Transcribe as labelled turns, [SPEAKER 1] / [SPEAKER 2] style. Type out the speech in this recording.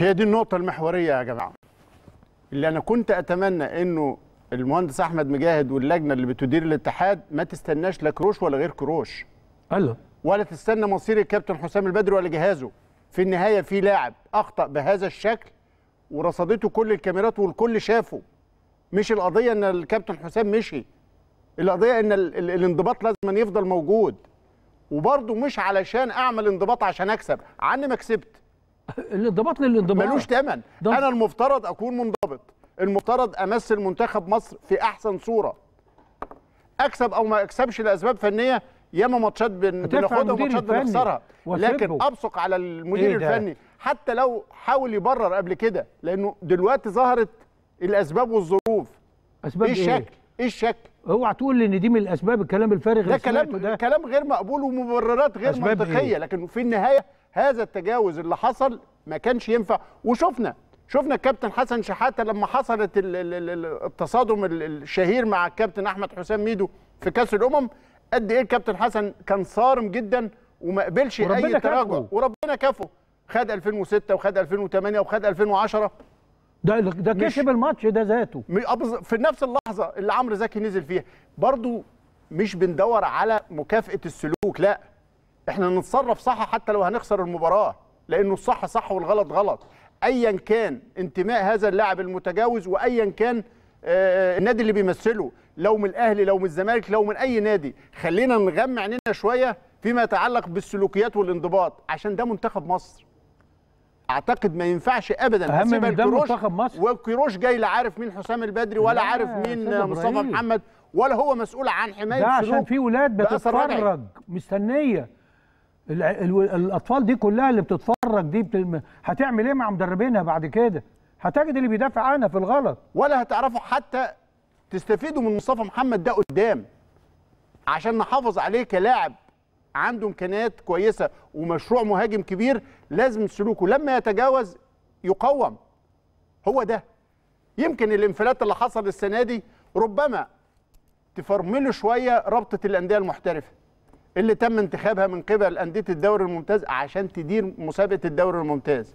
[SPEAKER 1] هي دي النقطة المحورية يا جماعة اللي أنا كنت أتمنى إنه المهندس أحمد مجاهد واللجنة اللي بتدير الاتحاد ما تستناش لا كروش ولا غير كروش ألا أيوة. ولا تستنى مصير الكابتن حسام البدري ولا جهازه في النهاية في لاعب أخطأ بهذا الشكل ورصدته كل الكاميرات والكل شافه مش القضية إن الكابتن حسام مشي القضية إن ال ال الانضباط لازم يفضل موجود وبرضه مش علشان أعمل انضباط عشان أكسب عني ما كسبت الانضباط للانضباط ملوش ثمن انا المفترض اكون منضبط المفترض امثل منتخب مصر في احسن صوره اكسب او ما اكسبش لاسباب فنيه ياما ماتشات بناخدها وماتشات بنخسرها لكن ابصق على المدير إيه الفني حتى لو حاول يبرر قبل كده لانه دلوقتي ظهرت الاسباب والظروف اسباب ايه الشكل ايه, إيه الشكل اوعى تقول ان دي من الاسباب الكلام الفارغ ده كلام ده. كلام غير مقبول ومبررات غير إيه؟ منطقيه إيه؟ لكن في النهايه هذا التجاوز اللي حصل ما كانش ينفع وشفنا شفنا الكابتن حسن شحاته لما حصلت التصادم الشهير مع الكابتن احمد حسام ميدو في كاس الامم قد ايه الكابتن حسن كان صارم جدا وما قبلش اي تراجع وربنا كفو خد 2006 وخد 2008 وخد 2010 ده ده كسب الماتش ده ذاته في نفس اللحظه اللي عمرو زكي نزل فيها برضو مش بندور على مكافاه السلوك لا احنا نتصرف صح حتى لو هنخسر المباراه لانه الصح صح والغلط غلط ايا كان انتماء هذا اللاعب المتجاوز وايا كان آه، آه، النادي اللي بيمثله لو من الاهلي لو من الزمالك لو من اي نادي خلينا نغمى عينينا شويه فيما يتعلق بالسلوكيات والانضباط عشان ده منتخب مصر اعتقد ما ينفعش ابدا اهم من ده منتخب مصر وكيروش جاي لا عارف مين حسام البدري ولا عارف مين مصطفى محمد ولا هو مسؤول عن حمايه ده عشان في ولاد بتتفرج مستنيه الاطفال دي كلها اللي بتتفرج دي بتلم... هتعمل ايه مع مدربينها بعد كده هتجد اللي بيدافع عنها في الغلط ولا هتعرفوا حتى تستفيدوا من مصطفى محمد ده قدام عشان نحافظ عليه كلاعب عنده امكانيات كويسه ومشروع مهاجم كبير لازم سلوكه لما يتجاوز يقوم هو ده يمكن الانفلات اللي حصل السنه دي ربما تفرمله شويه رابطه الانديه المحترفه اللي تم انتخابها من قبل انديه الدوري الممتاز عشان تدير مسابقه الدوري الممتاز